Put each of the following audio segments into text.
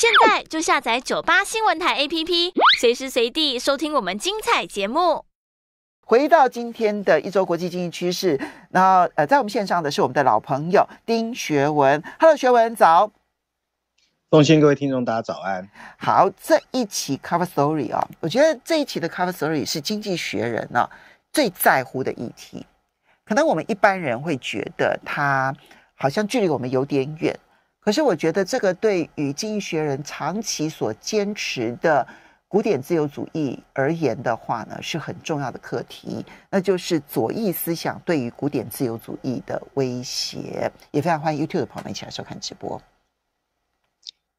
现在就下载九八新闻台 APP，随时随地收听我们精彩节目。回到今天的一周国际经济趋势，那呃，在我们线上的是我们的老朋友丁学文。Hello，学文早。奉森各位听众，大家早安。好，这一期 Cover Story 啊，我觉得这一期的 Cover Story 是经济学人呢最在乎的议题。可能我们一般人会觉得它好像距离我们有点远。可是我觉得，这个对于经济学人长期所坚持的古典自由主义而言的话呢，是很重要的课题，那就是左翼思想对于古典自由主义的威胁。也非常欢迎 YouTube 的朋友们一起来收看直播。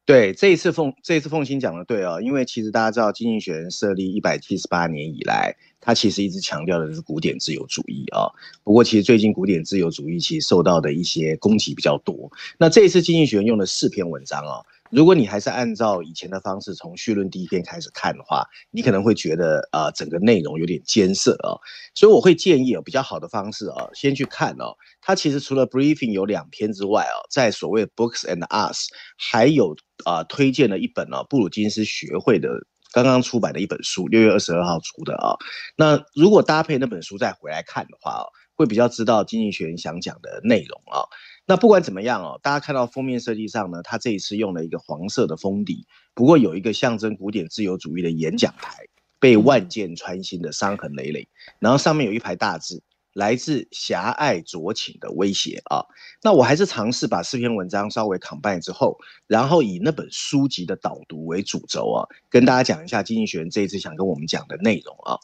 对，这一次凤，这一次凤青讲的对啊，因为其实大家知道，经济学人设立一百七十八年以来。他其实一直强调的是古典自由主义啊，不过其实最近古典自由主义其实受到的一些攻击比较多。那这一次经济学院用了四篇文章啊，如果你还是按照以前的方式从序论第一篇开始看的话，你可能会觉得啊，整个内容有点艰涩啊。所以我会建议啊，比较好的方式啊，先去看哦。它其实除了 briefing 有两篇之外哦，在所谓 books and us 还有啊，推荐了一本呢，布鲁金斯学会的。刚刚出版的一本书，六月二十二号出的啊。那如果搭配那本书再回来看的话，会比较知道经济学人想讲的内容啊。那不管怎么样哦，大家看到封面设计上呢，他这一次用了一个黄色的封底，不过有一个象征古典自由主义的演讲台被万箭穿心的伤痕累累，然后上面有一排大字。来自狭隘酌情的威胁啊！那我还是尝试把四篇文章稍微 combine 之后，然后以那本书籍的导读为主轴啊，跟大家讲一下《经济学人》这一次想跟我们讲的内容啊。《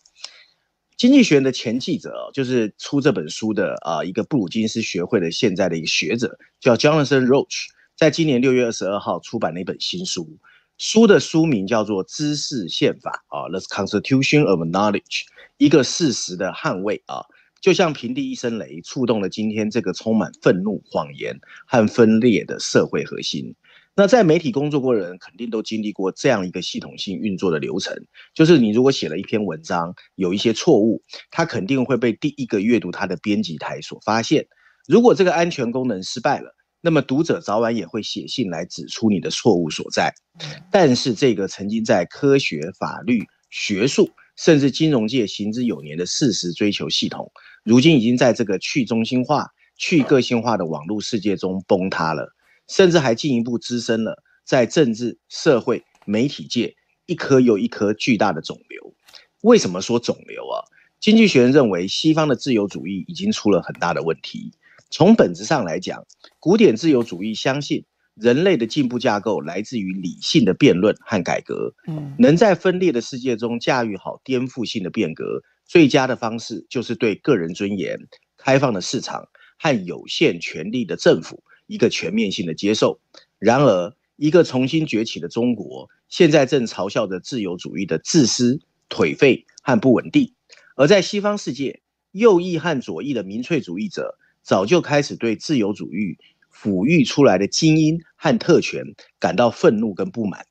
经济学人》的前记者，就是出这本书的啊，一个布鲁金斯学会的现在的一个学者，叫 Jonathan Roach，在今年六月二十二号出版了一本新书，书的书名叫做《知识宪法》啊，《The Constitution of Knowledge》，一个事实的捍卫啊。就像平地一声雷，触动了今天这个充满愤怒、谎言和分裂的社会核心。那在媒体工作过的人，肯定都经历过这样一个系统性运作的流程：就是你如果写了一篇文章，有一些错误，它肯定会被第一个阅读它的编辑台所发现。如果这个安全功能失败了，那么读者早晚也会写信来指出你的错误所在。但是，这个曾经在科学、法律、学术甚至金融界行之有年的事实追求系统。如今已经在这个去中心化、去个性化的网络世界中崩塌了，甚至还进一步滋生了在政治、社会、媒体界一颗又一颗巨大的肿瘤。为什么说肿瘤啊？经济学人认为，西方的自由主义已经出了很大的问题。从本质上来讲，古典自由主义相信人类的进步架构来自于理性的辩论和改革，能在分裂的世界中驾驭好颠覆性的变革。最佳的方式就是对个人尊严、开放的市场和有限权力的政府一个全面性的接受。然而，一个重新崛起的中国现在正嘲笑着自由主义的自私、颓废和不稳定。而在西方世界，右翼和左翼的民粹主义者早就开始对自由主义抚育出来的精英和特权感到愤怒跟不满。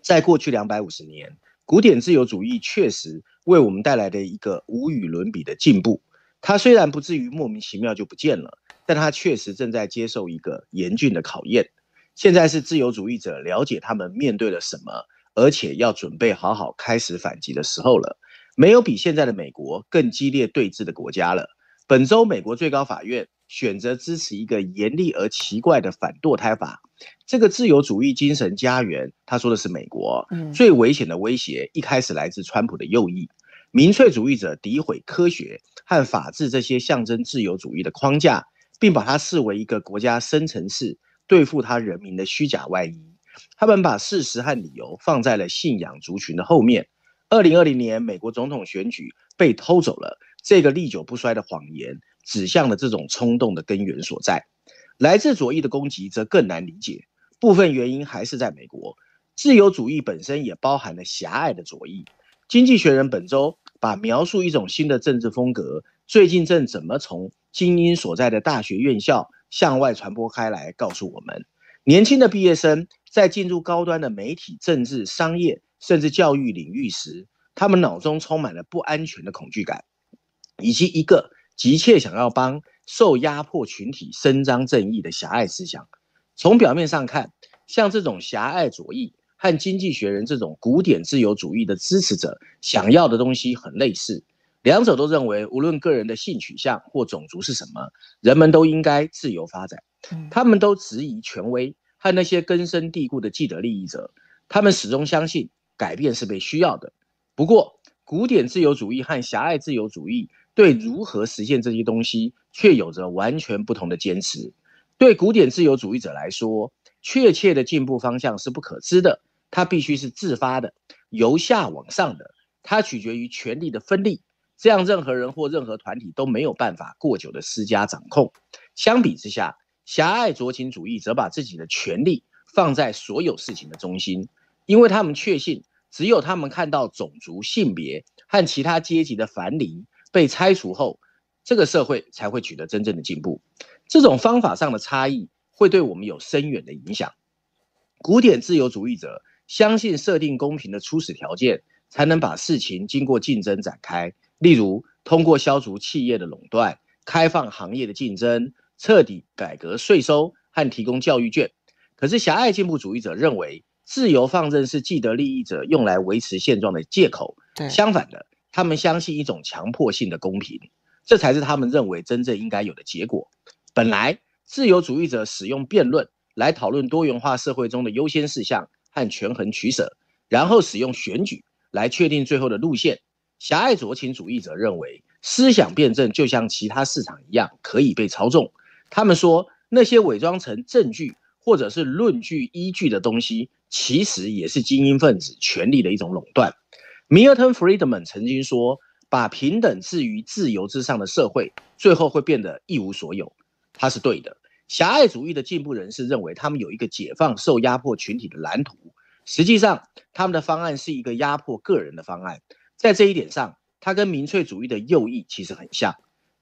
在过去两百五十年。古典自由主义确实为我们带来的一个无与伦比的进步，它虽然不至于莫名其妙就不见了，但它确实正在接受一个严峻的考验。现在是自由主义者了解他们面对了什么，而且要准备好好开始反击的时候了。没有比现在的美国更激烈对峙的国家了。本周，美国最高法院。选择支持一个严厉而奇怪的反堕胎法，这个自由主义精神家园，他说的是美国。嗯，最危险的威胁一开始来自川普的右翼，民粹主义者诋毁科学和法治这些象征自由主义的框架，并把它视为一个国家深层次对付他人民的虚假外衣。他们把事实和理由放在了信仰族群的后面。二零二零年美国总统选举被偷走了，这个历久不衰的谎言。指向了这种冲动的根源所在，来自左翼的攻击则更难理解。部分原因还是在美国，自由主义本身也包含了狭隘的左翼。经济学人本周把描述一种新的政治风格，最近正怎么从精英所在的大学院校向外传播开来，告诉我们：年轻的毕业生在进入高端的媒体、政治、商业甚至教育领域时，他们脑中充满了不安全的恐惧感，以及一个。急切想要帮受压迫群体伸张正义的狭隘思想，从表面上看，像这种狭隘左翼和《经济学人》这种古典自由主义的支持者想要的东西很类似，两者都认为无论个人的性取向或种族是什么，人们都应该自由发展。他们都质疑权威和那些根深蒂固的既得利益者，他们始终相信改变是被需要的。不过，古典自由主义和狭隘自由主义对如何实现这些东西却有着完全不同的坚持。对古典自由主义者来说，确切的进步方向是不可知的，它必须是自发的、由下往上的，它取决于权力的分立，这样任何人或任何团体都没有办法过久的施加掌控。相比之下，狭隘酌情主义则把自己的权力放在所有事情的中心，因为他们确信。只有他们看到种族、性别和其他阶级的繁篱被拆除后，这个社会才会取得真正的进步。这种方法上的差异会对我们有深远的影响。古典自由主义者相信设定公平的初始条件，才能把事情经过竞争展开，例如通过消除企业的垄断、开放行业的竞争、彻底改革税收和提供教育券。可是狭隘进步主义者认为。自由放任是既得利益者用来维持现状的借口。相反的，他们相信一种强迫性的公平，这才是他们认为真正应该有的结果。本来，自由主义者使用辩论来讨论多元化社会中的优先事项和权衡取舍，然后使用选举来确定最后的路线。狭隘酌情主义者认为，思想辩证就像其他市场一样，可以被操纵。他们说，那些伪装成证据或者是论据依据的东西。其实也是精英分子权力的一种垄断。Milton Friedman 曾经说：“把平等置于自由之上的社会，最后会变得一无所有。”他是对的。狭隘主义的进步人士认为，他们有一个解放受压迫群体的蓝图，实际上他们的方案是一个压迫个人的方案。在这一点上，他跟民粹主义的右翼其实很像，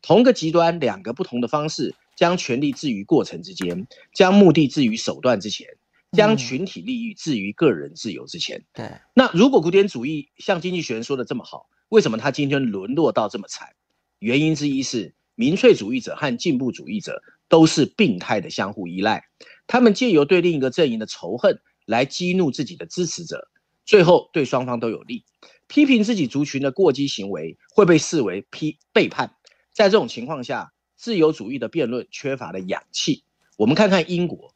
同个极端，两个不同的方式，将权力置于过程之间，将目的置于手段之前。将群体利益置于个人自由之前。对，那如果古典主义像经济学人说的这么好，为什么他今天沦落到这么惨？原因之一是民粹主义者和进步主义者都是病态的相互依赖，他们借由对另一个阵营的仇恨来激怒自己的支持者，最后对双方都有利。批评自己族群的过激行为会被视为批背叛。在这种情况下，自由主义的辩论缺乏了氧气。我们看看英国。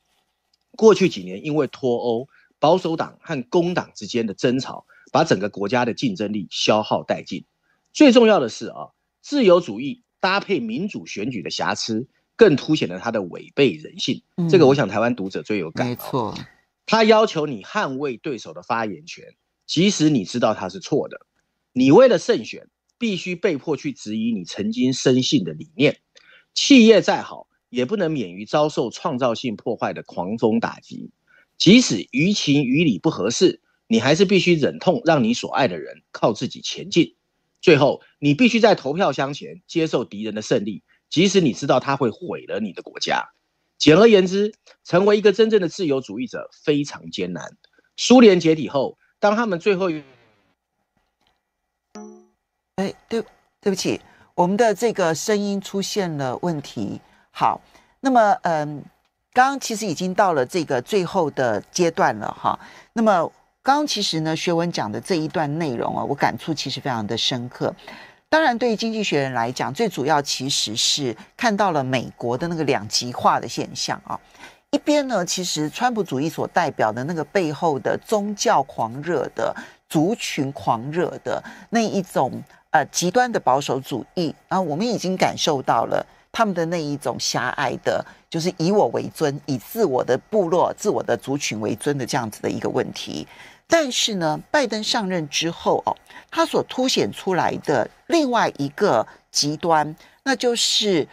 过去几年，因为脱欧，保守党和工党之间的争吵，把整个国家的竞争力消耗殆尽。最重要的是啊，自由主义搭配民主选举的瑕疵，更凸显了他的违背人性。这个我想台湾读者最有感。没错，他要求你捍卫对手的发言权，即使你知道他是错的，你为了胜选，必须被迫去质疑你曾经深信的理念。企业再好。也不能免于遭受创造性破坏的狂风打击，即使于情于理不合适，你还是必须忍痛让你所爱的人靠自己前进。最后，你必须在投票箱前接受敌人的胜利，即使你知道他会毁了你的国家。简而言之，成为一个真正的自由主义者非常艰难。苏联解体后，当他们最后……哎，对，对不起，我们的这个声音出现了问题。好，那么，嗯，刚刚其实已经到了这个最后的阶段了，哈。那么，刚刚其实呢，学文讲的这一段内容啊，我感触其实非常的深刻。当然，对于经济学人来讲，最主要其实是看到了美国的那个两极化的现象啊。一边呢，其实川普主义所代表的那个背后的宗教狂热的、族群狂热的那一种呃极端的保守主义啊，我们已经感受到了。他们的那一种狭隘的，就是以我为尊，以自我的部落、自我的族群为尊的这样子的一个问题。但是呢，拜登上任之后哦，他所凸显出来的另外一个极端，那就是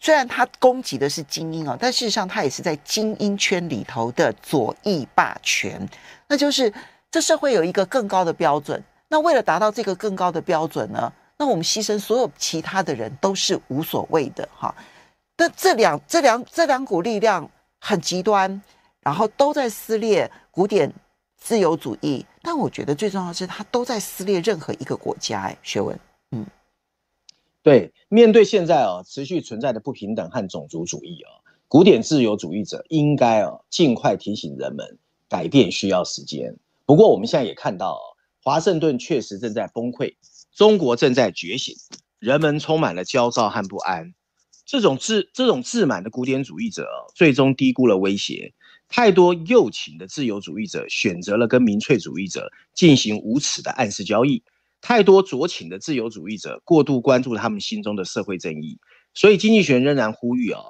虽然他攻击的是精英啊，但事实上他也是在精英圈里头的左翼霸权。那就是这社会有一个更高的标准，那为了达到这个更高的标准呢？那我们牺牲所有其他的人都是无所谓的哈，那这两、这两、这两股力量很极端，然后都在撕裂古典自由主义。但我觉得最重要的是，它都在撕裂任何一个国家。哎，学文，嗯，对，面对现在哦，持续存在的不平等和种族主义哦，古典自由主义者应该哦尽快提醒人们，改变需要时间。不过我们现在也看到，华盛顿确实正在崩溃。中国正在觉醒，人们充满了焦躁和不安。这种自这种自满的古典主义者最终低估了威胁。太多右倾的自由主义者选择了跟民粹主义者进行无耻的暗示交易。太多左倾的自由主义者过度关注他们心中的社会正义。所以，经济学仍然呼吁啊，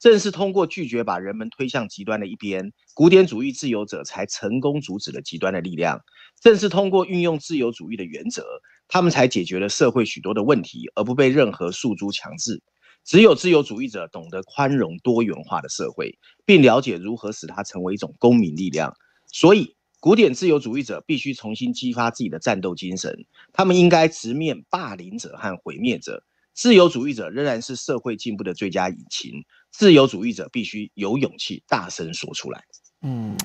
正是通过拒绝把人们推向极端的一边，古典主义自由者才成功阻止了极端的力量。正是通过运用自由主义的原则。他们才解决了社会许多的问题，而不被任何诉诸强制。只有自由主义者懂得宽容多元化的社会，并了解如何使它成为一种公民力量。所以，古典自由主义者必须重新激发自己的战斗精神。他们应该直面霸凌者和毁灭者。自由主义者仍然是社会进步的最佳引擎。自由主义者必须有勇气大声说出来。嗯，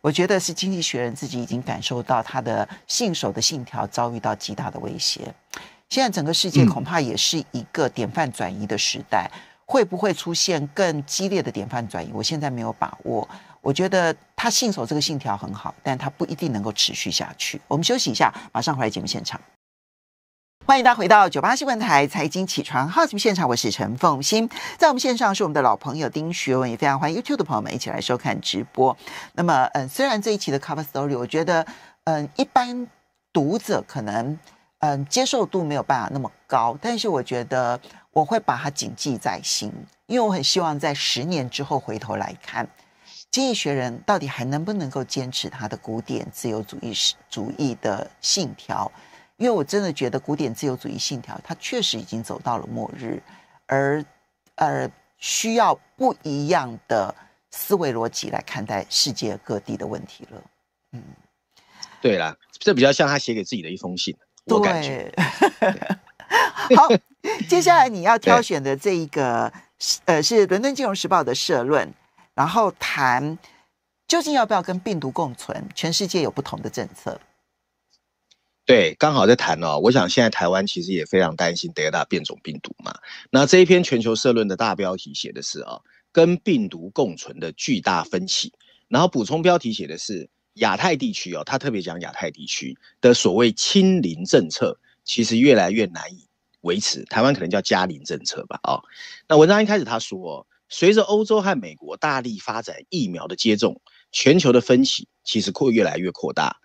我觉得是经济学人自己已经感受到他的信守的信条遭遇到极大的威胁。现在整个世界恐怕也是一个典范转移的时代，会不会出现更激烈的典范转移？我现在没有把握。我觉得他信守这个信条很好，但他不一定能够持续下去。我们休息一下，马上回来节目现场。欢迎大家回到九八新闻台财经起床好，今天现场我是陈凤欣，在我们线上是我们的老朋友丁学文，也非常欢迎 YouTube 的朋友们一起来收看直播。那么，嗯，虽然这一期的 Cover Story，我觉得，嗯，一般读者可能，嗯，接受度没有办法那么高，但是我觉得我会把它谨记在心，因为我很希望在十年之后回头来看，经济学人到底还能不能够坚持他的古典自由主义主义的信条。因为我真的觉得古典自由主义信条，它确实已经走到了末日，而而需要不一样的思维逻辑来看待世界各地的问题了。嗯，对啦，这比较像他写给自己的一封信。我感觉。好，接下来你要挑选的这一个，呃，是《伦敦金融时报》的社论，然后谈究竟要不要跟病毒共存，全世界有不同的政策。对，刚好在谈哦。我想现在台湾其实也非常担心德尔塔变种病毒嘛。那这一篇全球社论的大标题写的是啊，跟病毒共存的巨大分歧。然后补充标题写的是亚太地区哦，他特别讲亚太地区的所谓亲邻政策，其实越来越难以维持。台湾可能叫加邻政策吧哦，那文章一开始他说，随着欧洲和美国大力发展疫苗的接种，全球的分歧其实扩越来越扩大。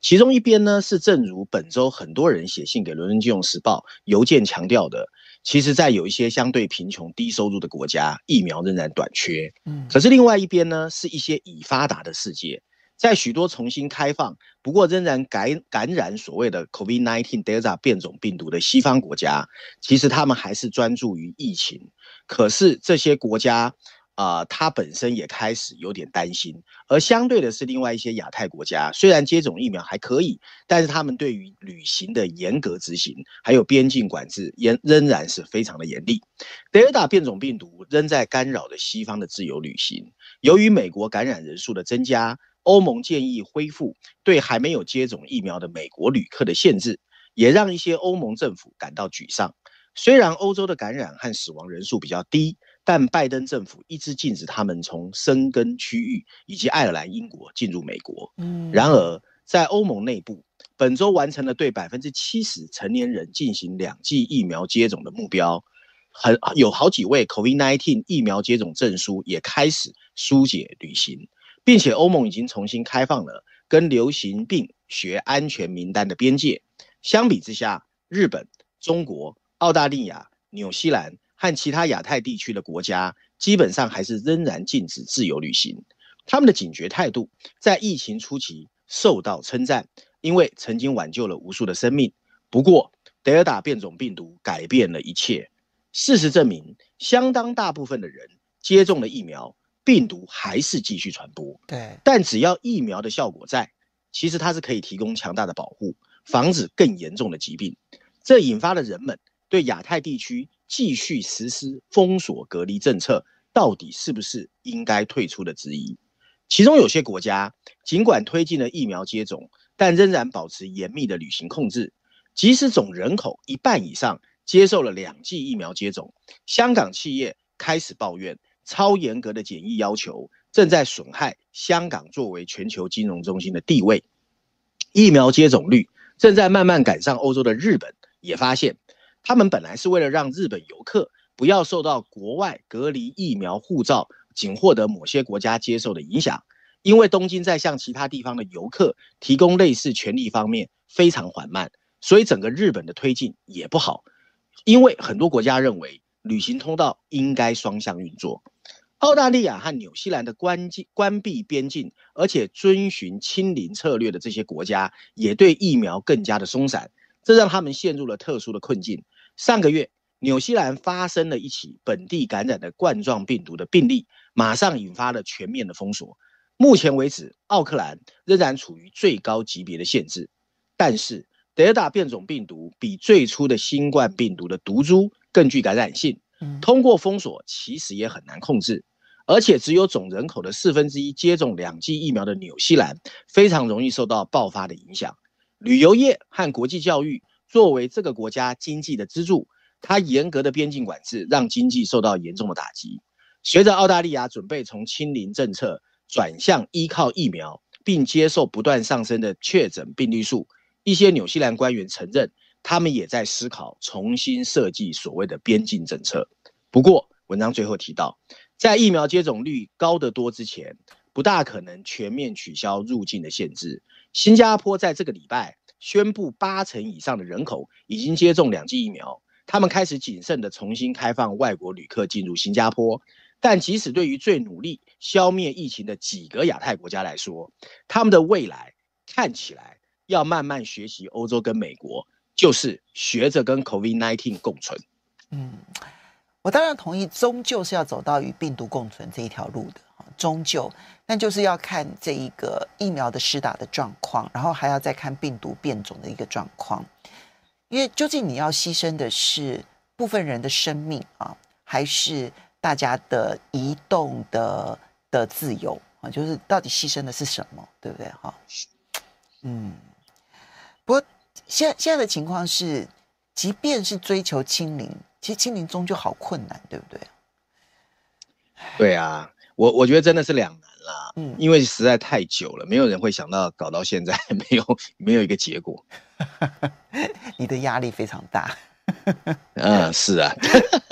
其中一边呢，是正如本周很多人写信给《伦敦金融时报》邮件强调的，其实，在有一些相对贫穷、低收入的国家，疫苗仍然短缺。嗯，可是另外一边呢，是一些已发达的世界，在许多重新开放，不过仍然感感染所谓的 COVID-19 Delta 变种病毒的西方国家，其实他们还是专注于疫情。可是这些国家。啊，他本身也开始有点担心，而相对的是另外一些亚太国家，虽然接种疫苗还可以，但是他们对于旅行的严格执行，还有边境管制，仍仍然是非常的严厉。德尔塔变种病毒仍在干扰着西方的自由旅行。由于美国感染人数的增加，欧盟建议恢复对还没有接种疫苗的美国旅客的限制，也让一些欧盟政府感到沮丧。虽然欧洲的感染和死亡人数比较低。但拜登政府一直禁止他们从生根区域以及爱尔兰、英国进入美国。嗯，然而在欧盟内部，本周完成了对百分之七十成年人进行两剂疫苗接种的目标，很有好几位 COVID-19 疫苗接种证书也开始疏解旅行，并且欧盟已经重新开放了跟流行病学安全名单的边界。相比之下，日本、中国、澳大利亚、新西兰。和其他亚太地区的国家基本上还是仍然禁止自由旅行，他们的警觉态度在疫情初期受到称赞，因为曾经挽救了无数的生命。不过德尔塔变种病毒改变了一切。事实证明，相当大部分的人接种了疫苗，病毒还是继续传播。对，但只要疫苗的效果在，其实它是可以提供强大的保护，防止更严重的疾病。这引发了人们对亚太地区。继续实施封锁隔离政策，到底是不是应该退出的质疑？其中有些国家尽管推进了疫苗接种，但仍然保持严密的旅行控制。即使总人口一半以上接受了两剂疫苗接种，香港企业开始抱怨超严格的检疫要求正在损害香港作为全球金融中心的地位。疫苗接种率正在慢慢赶上欧洲的日本也发现。他们本来是为了让日本游客不要受到国外隔离疫苗护照仅获得某些国家接受的影响，因为东京在向其他地方的游客提供类似权利方面非常缓慢，所以整个日本的推进也不好。因为很多国家认为旅行通道应该双向运作。澳大利亚和纽西兰的关禁关闭边境，而且遵循清零策略的这些国家，也对疫苗更加的松散，这让他们陷入了特殊的困境。上个月，纽西兰发生了一起本地感染的冠状病毒的病例，马上引发了全面的封锁。目前为止，奥克兰仍然处于最高级别的限制。但是，德尔塔变种病毒比最初的新冠病毒的毒株更具感染性，通过封锁其实也很难控制。而且，只有总人口的四分之一接种两剂疫苗的纽西兰，非常容易受到爆发的影响。旅游业和国际教育。作为这个国家经济的支柱，它严格的边境管制让经济受到严重的打击。随着澳大利亚准备从清零政策转向依靠疫苗，并接受不断上升的确诊病例数，一些纽西兰官员承认，他们也在思考重新设计所谓的边境政策。不过，文章最后提到，在疫苗接种率高得多之前，不大可能全面取消入境的限制。新加坡在这个礼拜。宣布八成以上的人口已经接种两剂疫苗，他们开始谨慎的重新开放外国旅客进入新加坡。但即使对于最努力消灭疫情的几个亚太国家来说，他们的未来看起来要慢慢学习欧洲跟美国，就是学着跟 COVID-19 共存。嗯，我当然同意，终究是要走到与病毒共存这一条路的。终究，但就是要看这一个疫苗的施打的状况，然后还要再看病毒变种的一个状况。因为究竟你要牺牲的是部分人的生命啊，还是大家的移动的的自由啊？就是到底牺牲的是什么？对不对？哈，嗯。不过现现在的情况是，即便是追求清零，其实清零终究好困难，对不对？对啊。我我觉得真的是两难啦，嗯，因为实在太久了，没有人会想到搞到现在 没有没有一个结果，你的压力非常大，嗯，是啊，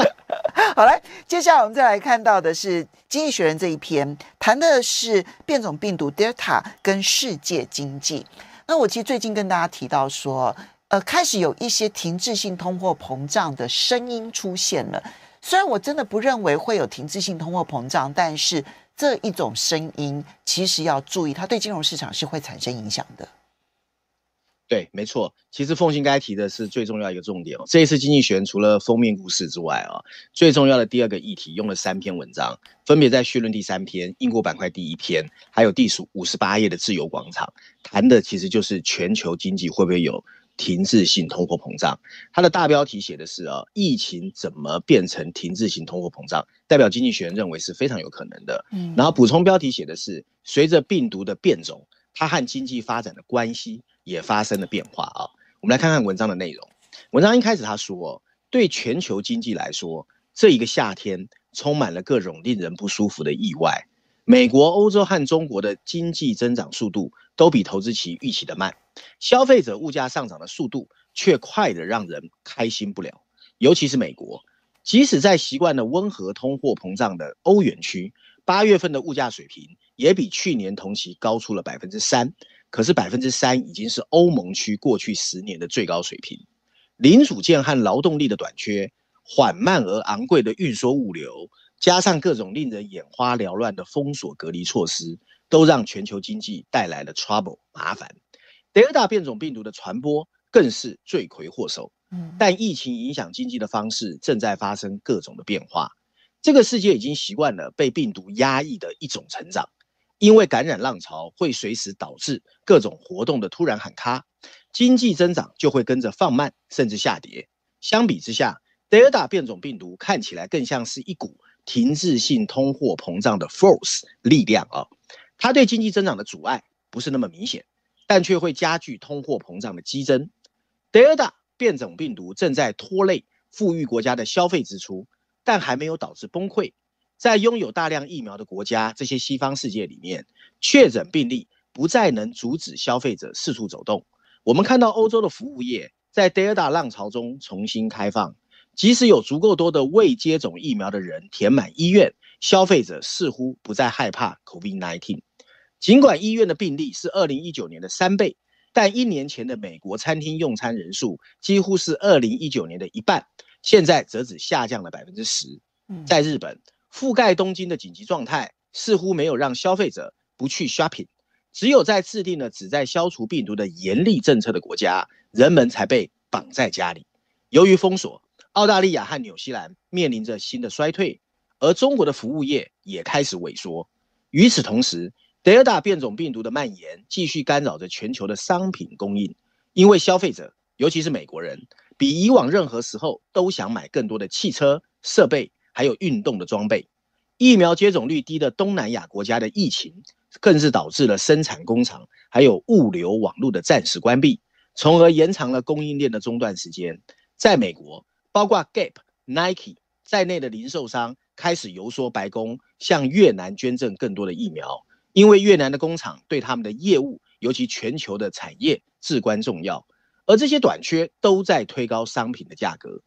好来，接下来我们再来看到的是《经济学人》这一篇，谈的是变种病毒 Delta 跟世界经济。那我其实最近跟大家提到说，呃，开始有一些停滞性通货膨胀的声音出现了。虽然我真的不认为会有停滞性通货膨胀，但是这一种声音其实要注意，它对金融市场是会产生影响的。对，没错。其实奉信该提的是最重要一个重点哦。这一次经济学除了封面故事之外啊，最重要的第二个议题用了三篇文章，分别在序论第三篇、英国板块第一篇，还有第十五十八页的自由广场，谈的其实就是全球经济会不会有。停滞性通货膨胀，它的大标题写的是啊，疫情怎么变成停滞性通货膨胀？代表经济学人认为是非常有可能的。嗯，然后补充标题写的是，随着病毒的变种，它和经济发展的关系也发生了变化啊。我们来看看文章的内容。文章一开始他说，对全球经济来说，这一个夏天充满了各种令人不舒服的意外。美国、欧洲和中国的经济增长速度。都比投资期预期的慢，消费者物价上涨的速度却快得让人开心不了。尤其是美国，即使在习惯了温和通货膨胀的欧元区，八月份的物价水平也比去年同期高出了百分之三。可是百分之三已经是欧盟区过去十年的最高水平。零组件和劳动力的短缺，缓慢而昂贵的运输物流，加上各种令人眼花缭乱的封锁隔离措施。都让全球经济带来了 trouble 麻烦。德尔塔变种病毒的传播更是罪魁祸首。嗯，但疫情影响经济的方式正在发生各种的变化。这个世界已经习惯了被病毒压抑的一种成长，因为感染浪潮会随时导致各种活动的突然喊卡，经济增长就会跟着放慢甚至下跌。相比之下，德尔塔变种病毒看起来更像是一股停滞性通货膨胀的 force 力量啊。它对经济增长的阻碍不是那么明显，但却会加剧通货膨胀的激增。Delta 变种病毒正在拖累富裕国家的消费支出，但还没有导致崩溃。在拥有大量疫苗的国家，这些西方世界里面，确诊病例不再能阻止消费者四处走动。我们看到欧洲的服务业在 Delta 浪潮中重新开放，即使有足够多的未接种疫苗的人填满医院，消费者似乎不再害怕 Covid-19。尽管医院的病例是二零一九年的三倍，但一年前的美国餐厅用餐人数几乎是二零一九年的一半，现在则只下降了百分之十。在日本，覆盖东京的紧急状态似乎没有让消费者不去 shopping，只有在制定了旨在消除病毒的严厉政策的国家，人们才被绑在家里。由于封锁，澳大利亚和纽西兰面临着新的衰退，而中国的服务业也开始萎缩。与此同时，德尔塔变种病毒的蔓延继续干扰着全球的商品供应，因为消费者，尤其是美国人，比以往任何时候都想买更多的汽车、设备，还有运动的装备。疫苗接种率低的东南亚国家的疫情，更是导致了生产工厂还有物流网络的暂时关闭，从而延长了供应链的中断时间。在美国，包括 Gap、Nike 在内的零售商开始游说白宫向越南捐赠更多的疫苗。因为越南的工厂对他们的业务，尤其全球的产业至关重要，而这些短缺都在推高商品的价格。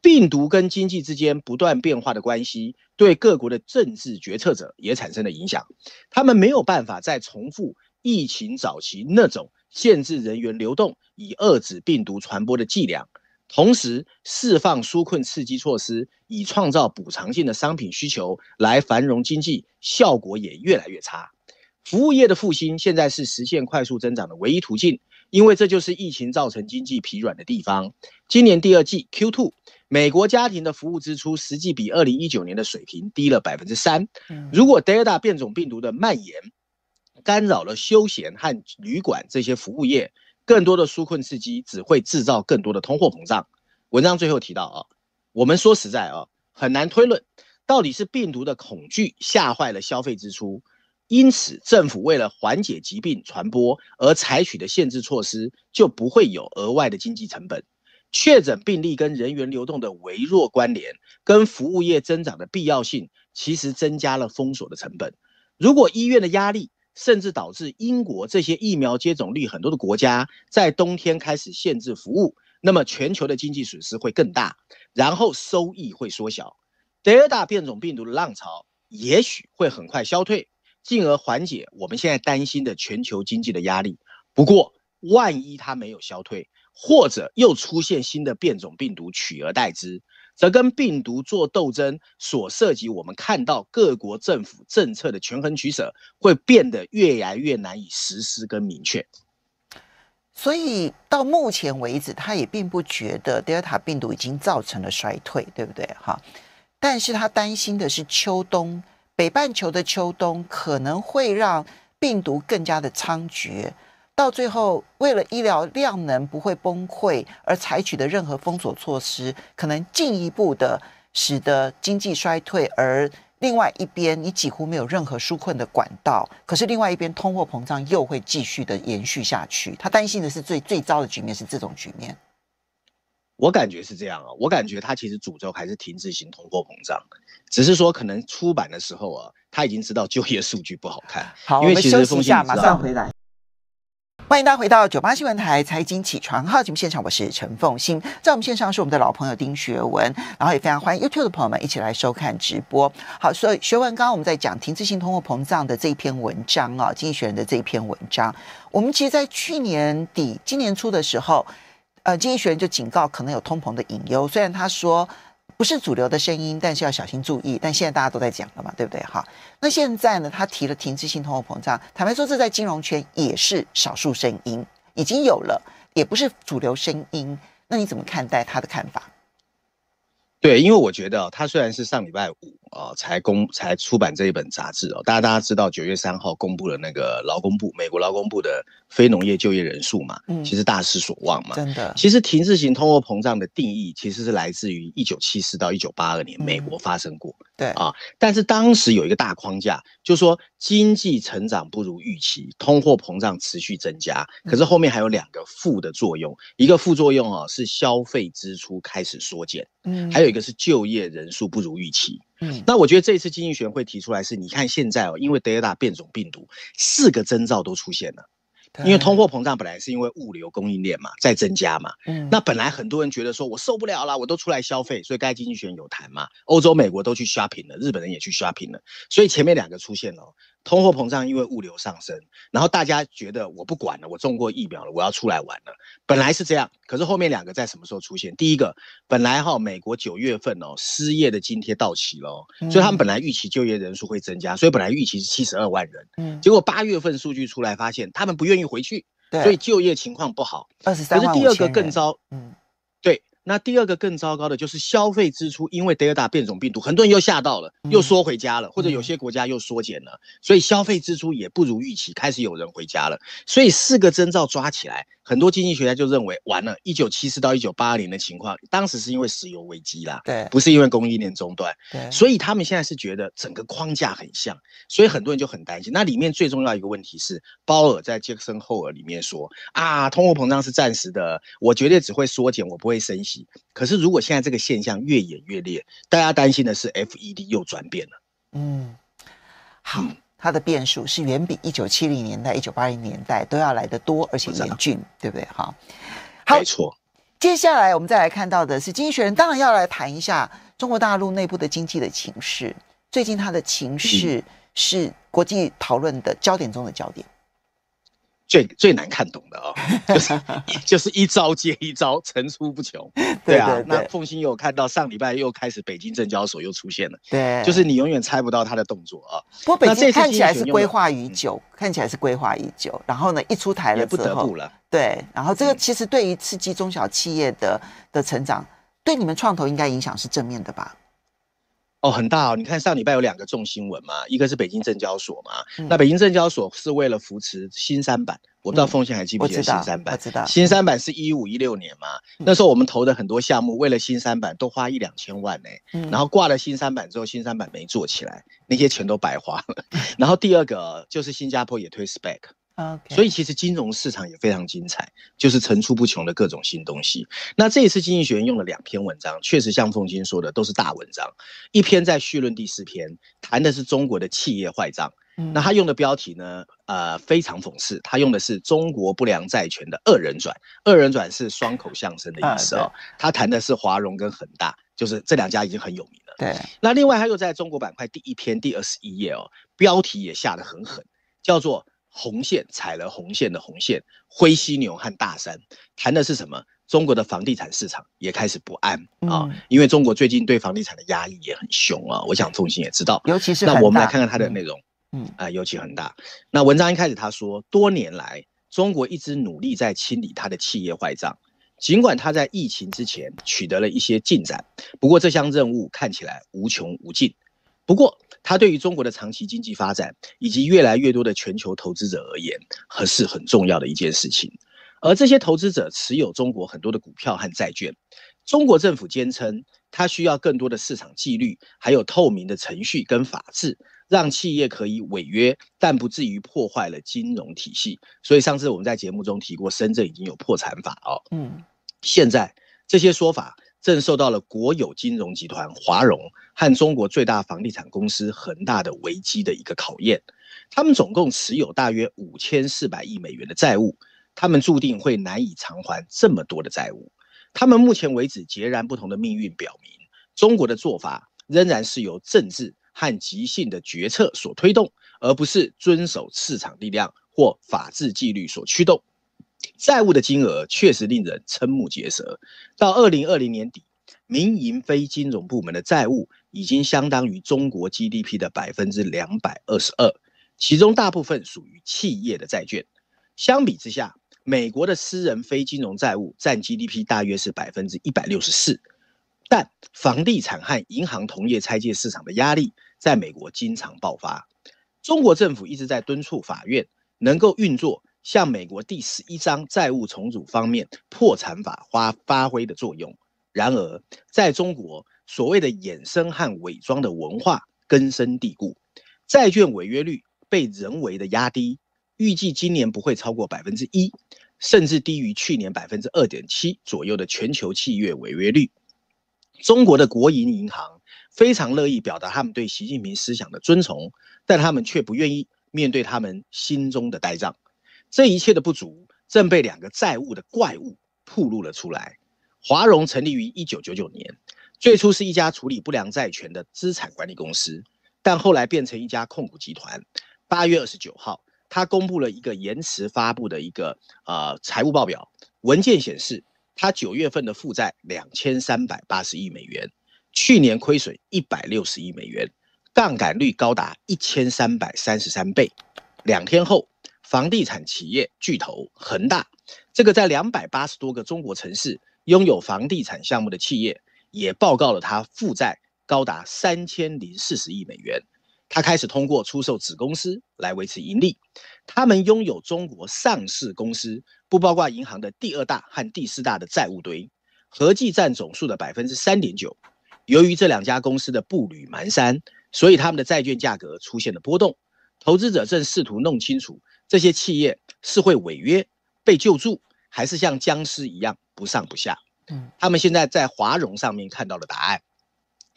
病毒跟经济之间不断变化的关系，对各国的政治决策者也产生了影响。他们没有办法再重复疫情早期那种限制人员流动以遏制病毒传播的伎俩，同时释放纾困刺激措施以创造补偿性的商品需求来繁荣经济，效果也越来越差。服务业的复兴现在是实现快速增长的唯一途径，因为这就是疫情造成经济疲软的地方。今年第二季 Q2，美国家庭的服务支出实际比2019年的水平低了百分之3%。如果 Delta 变种病毒的蔓延干扰了休闲和旅馆这些服务业，更多的纾困刺激只会制造更多的通货膨胀。文章最后提到啊，我们说实在啊，很难推论到底是病毒的恐惧吓坏了消费支出。因此，政府为了缓解疾病传播而采取的限制措施就不会有额外的经济成本。确诊病例跟人员流动的微弱关联，跟服务业增长的必要性，其实增加了封锁的成本。如果医院的压力甚至导致英国这些疫苗接种率很多的国家在冬天开始限制服务，那么全球的经济损失会更大，然后收益会缩小。德尔塔变种病毒的浪潮也许会很快消退。进而缓解我们现在担心的全球经济的压力。不过，万一它没有消退，或者又出现新的变种病毒取而代之，则跟病毒做斗争所涉及我们看到各国政府政策的权衡取舍，会变得越来越难以实施跟明确。所以到目前为止，他也并不觉得德尔塔病毒已经造成了衰退，对不对？哈，但是他担心的是秋冬。北半球的秋冬可能会让病毒更加的猖獗，到最后为了医疗量能不会崩溃而采取的任何封锁措施，可能进一步的使得经济衰退。而另外一边，你几乎没有任何纾困的管道，可是另外一边，通货膨胀又会继续的延续下去。他担心的是最最糟的局面是这种局面。我感觉是这样啊，我感觉他其实主轴还是停止型通货膨胀。只是说，可能出版的时候啊，他已经知道就业数据不好看。好，我们休息一下，马上回来。欢迎大家回到九八新闻台《财经起床号》节目现场，我是陈凤欣，在我们线上是我们的老朋友丁学文，然后也非常欢迎 YouTube 的朋友们一起来收看直播。好，所以学文，刚刚我们在讲停滞性通货膨胀的这一篇文章啊，《经济学人》的这一篇文章，我们其实，在去年底、今年初的时候，呃，《经济学人》就警告可能有通膨的隐忧，虽然他说。不是主流的声音，但是要小心注意。但现在大家都在讲了嘛，对不对？哈，那现在呢？他提了停滞性通货膨胀，坦白说，这在金融圈也是少数声音，已经有了，也不是主流声音。那你怎么看待他的看法？对，因为我觉得他虽然是上礼拜五。哦，才公才出版这一本杂志哦。大家大家知道，九月三号公布了那个劳工部，美国劳工部的非农业就业人数嘛，嗯，其实大失所望嘛，真的。其实停滞型通货膨胀的定义，其实是来自于一九七四到一九八二年美国发生过，对啊。但是当时有一个大框架，就说经济成长不如预期，通货膨胀持续增加，可是后面还有两个负的作用，一个副作用啊是消费支出开始缩减，嗯，还有一个是就业人数不如预期。那我觉得这一次经济学会提出来是，你看现在哦，因为德尔塔变种病毒四个征兆都出现了，因为通货膨胀本来是因为物流供应链嘛在增加嘛，嗯，那本来很多人觉得说我受不了了，我都出来消费，所以该经济学有谈嘛，欧洲、美国都去 shopping 了，日本人也去 shopping 了，所以前面两个出现了。通货膨胀因为物流上升，然后大家觉得我不管了，我中过疫苗了，我要出来玩了。本来是这样，可是后面两个在什么时候出现？第一个，本来哈美国九月份哦失业的津贴到期了，所以他们本来预期就业人数会增加，所以本来预期是七十二万人。嗯，结果八月份数据出来，发现他们不愿意回去，所以就业情况不好。二十三万。可是第二个更糟，嗯，对。那第二个更糟糕的就是消费支出，因为德尔塔变种病毒，很多人又吓到了，又缩回家了，或者有些国家又缩减了，所以消费支出也不如预期，开始有人回家了，所以四个征兆抓起来。很多经济学家就认为，完了，一九七四到一九八零的情况，当时是因为石油危机啦，对，不是因为供应链中断，对，所以他们现在是觉得整个框架很像，所以很多人就很担心。那里面最重要一个问题，是鲍尔在杰克森后尔里面说啊，通货膨胀是暂时的，我绝对只会缩减，我不会升息。可是如果现在这个现象越演越烈，大家担心的是 FED 又转变了。嗯，好。它的变数是远比一九七零年代、一九八零年代都要来得多，而且严峻，对不对？好，好，没错。接下来我们再来看到的是，经济学人当然要来谈一下中国大陆内部的经济的情势。最近它的情势是国际讨论的焦点中的焦点。最最难看懂的啊，就是就是一招接一招，层出不穷。对啊，那凤新有看到上礼拜又开始，北京证交所又出现了。对，就是你永远猜不到他的动作啊。不过北京看起来是规划已久，看起来是规划已久。然后呢，一出台了也不得了。对，然后这个其实对于刺激中小企业的的成长，对你们创投应该影响是正面的吧？哦，很大哦！你看上礼拜有两个重新闻嘛，一个是北京证交所嘛。那北京证交所是为了扶持新三板，我不知道奉献还记不记得新三板？知道，新三板是一五一六年嘛，那时候我们投的很多项目为了新三板都花一两千万呢。嗯，然后挂了新三板之后，新三板没做起来，那些钱都白花了。然后第二个就是新加坡也推 spec。所以其实金融市场也非常精彩，就是层出不穷的各种新东西。那这一次经济学院用了两篇文章，确实像凤金说的，都是大文章。一篇在序论第四篇，谈的是中国的企业坏账。那他用的标题呢，呃，非常讽刺，他用的是“中国不良债权的二人转”。“二人转”是双口相声的意思哦。他谈的是华融跟恒大，就是这两家已经很有名了。对。那另外他又在中国板块第一篇第二十一页哦，标题也下得很狠，叫做。红线踩了红线的红线，灰犀牛和大山，谈的是什么？中国的房地产市场也开始不安啊，因为中国最近对房地产的压抑也很凶啊。我想重心也知道，尤其是那我们来看看它的内容，嗯啊，尤其很大。那文章一开始他说，多年来中国一直努力在清理它的企业坏账，尽管它在疫情之前取得了一些进展，不过这项任务看起来无穷无尽。不过。它对于中国的长期经济发展，以及越来越多的全球投资者而言，是很重要的一件事情。而这些投资者持有中国很多的股票和债券。中国政府坚称，它需要更多的市场纪律，还有透明的程序跟法制，让企业可以违约，但不至于破坏了金融体系。所以上次我们在节目中提过，深圳已经有破产法哦。嗯，现在这些说法。正受到了国有金融集团华融和中国最大房地产公司恒大的危机的一个考验。他们总共持有大约五千四百亿美元的债务，他们注定会难以偿还这么多的债务。他们目前为止截然不同的命运表明，中国的做法仍然是由政治和即兴的决策所推动，而不是遵守市场力量或法治纪律所驱动。债务的金额确实令人瞠目结舌。到二零二零年底，民营非金融部门的债务已经相当于中国 GDP 的百分之两百二十二，其中大部分属于企业的债券。相比之下，美国的私人非金融债务占 GDP 大约是百分之一百六十四，但房地产和银行同业拆借市场的压力在美国经常爆发。中国政府一直在敦促法院能够运作。向美国第十一章债务重组方面破产法发发挥的作用，然而在中国，所谓的衍生和伪装的文化根深蒂固，债券违约率被人为的压低，预计今年不会超过百分之一，甚至低于去年百分之二点七左右的全球契约违约率。中国的国营银行非常乐意表达他们对习近平思想的遵崇，但他们却不愿意面对他们心中的呆账。这一切的不足正被两个债务的怪物曝露了出来。华融成立于一九九九年，最初是一家处理不良债权的资产管理公司，但后来变成一家控股集团。八月二十九号，他公布了一个延迟发布的一个呃财务报表文件，显示他九月份的负债两千三百八十亿美元，去年亏损一百六十亿美元，杠杆率高达一千三百三十三倍。两天后。房地产企业巨头恒大，这个在两百八十多个中国城市拥有房地产项目的企业，也报告了它负债高达三千零四十亿美元。它开始通过出售子公司来维持盈利。他们拥有中国上市公司（不包括银行）的第二大和第四大的债务堆，合计占总数的百分之三点九。由于这两家公司的步履蹒跚，所以他们的债券价格出现了波动。投资者正试图弄清楚。这些企业是会违约被救助，还是像僵尸一样不上不下？嗯，他们现在在华融上面看到了答案。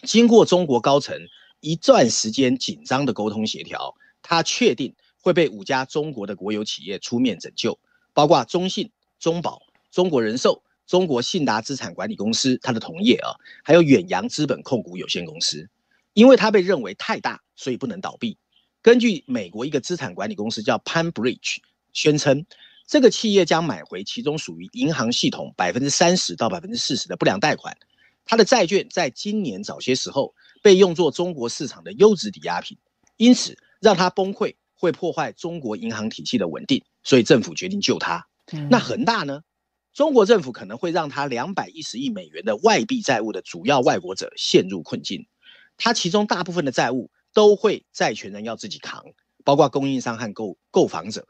经过中国高层一段时间紧张的沟通协调，他确定会被五家中国的国有企业出面拯救，包括中信、中保、中国人寿、中国信达资产管理公司，它的同业啊，还有远洋资本控股有限公司，因为它被认为太大，所以不能倒闭。根据美国一个资产管理公司叫 Panbridge 宣称，这个企业将买回其中属于银行系统百分之三十到百分之四十的不良贷款。它的债券在今年早些时候被用作中国市场的优质抵押品，因此让它崩溃会破坏中国银行体系的稳定。所以政府决定救它。那恒大呢？中国政府可能会让它两百一十亿美元的外币债务的主要外国者陷入困境。它其中大部分的债务。都会债权人要自己扛，包括供应商和购购房者，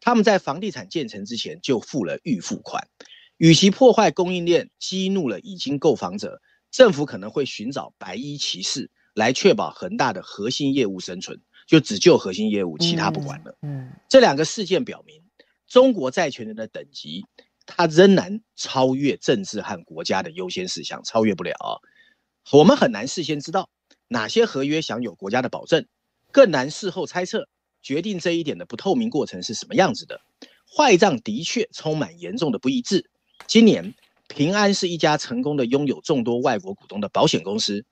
他们在房地产建成之前就付了预付款，与其破坏供应链，激怒了已经购房者，政府可能会寻找白衣骑士来确保恒大的核心业务生存，就只救核心业务，其他不管了。嗯，这两个事件表明，中国债权人的等级，它仍然超越政治和国家的优先事项，超越不了我们很难事先知道。哪些合约享有国家的保证，更难事后猜测决定这一点的不透明过程是什么样子的？坏账的确充满严重的不一致。今年，平安是一家成功的、拥有众多外国股东的保险公司，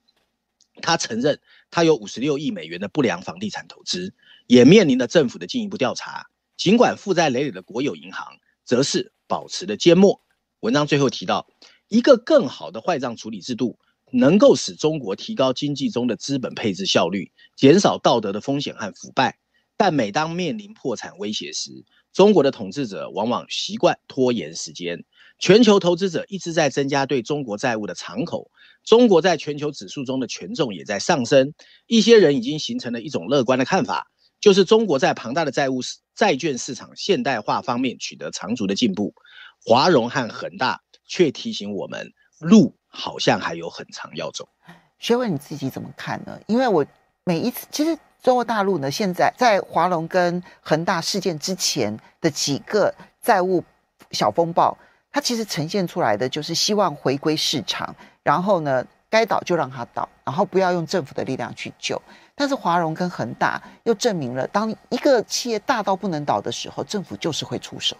他承认他有五十六亿美元的不良房地产投资，也面临着政府的进一步调查。尽管负债累累的国有银行，则是保持了缄默。文章最后提到，一个更好的坏账处理制度。能够使中国提高经济中的资本配置效率，减少道德的风险和腐败。但每当面临破产威胁时，中国的统治者往往习惯拖延时间。全球投资者一直在增加对中国债务的敞口，中国在全球指数中的权重也在上升。一些人已经形成了一种乐观的看法，就是中国在庞大的债务债券市场现代化方面取得长足的进步。华融和恒大却提醒我们，路。好像还有很长要走。学伟，你自己怎么看呢？因为我每一次，其实中国大陆呢，现在在华融跟恒大事件之前的几个债务小风暴，它其实呈现出来的就是希望回归市场，然后呢，该倒就让它倒，然后不要用政府的力量去救。但是华融跟恒大又证明了，当一个企业大到不能倒的时候，政府就是会出手。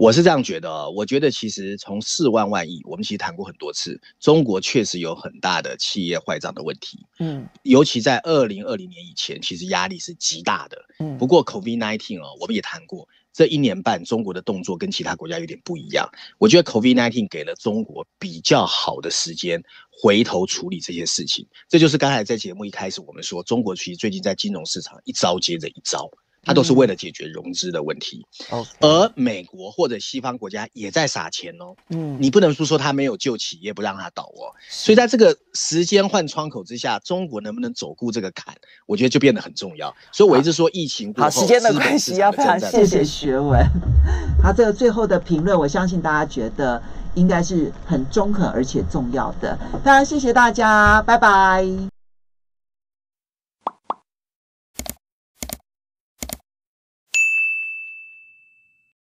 我是这样觉得我觉得其实从四万万亿，我们其实谈过很多次，中国确实有很大的企业坏账的问题，嗯，尤其在二零二零年以前，其实压力是极大的，嗯，不过 c o v i d nineteen 哦，我们也谈过这一年半，中国的动作跟其他国家有点不一样，我觉得 c o v i d nineteen 给了中国比较好的时间，回头处理这些事情，这就是刚才在节目一开始我们说，中国其实最近在金融市场一招接着一招。它都是为了解决融资的问题哦，而美国或者西方国家也在撒钱哦。嗯，你不能说说他没有救企业，不让他倒哦。所以在这个时间换窗口之下，中国能不能走过这个坎，我觉得就变得很重要。所以我一直说疫情过后，时间的关系要非常谢谢学文。好，这个最后的评论，我相信大家觉得应该是很中肯而且重要的。非常谢谢大家，拜拜。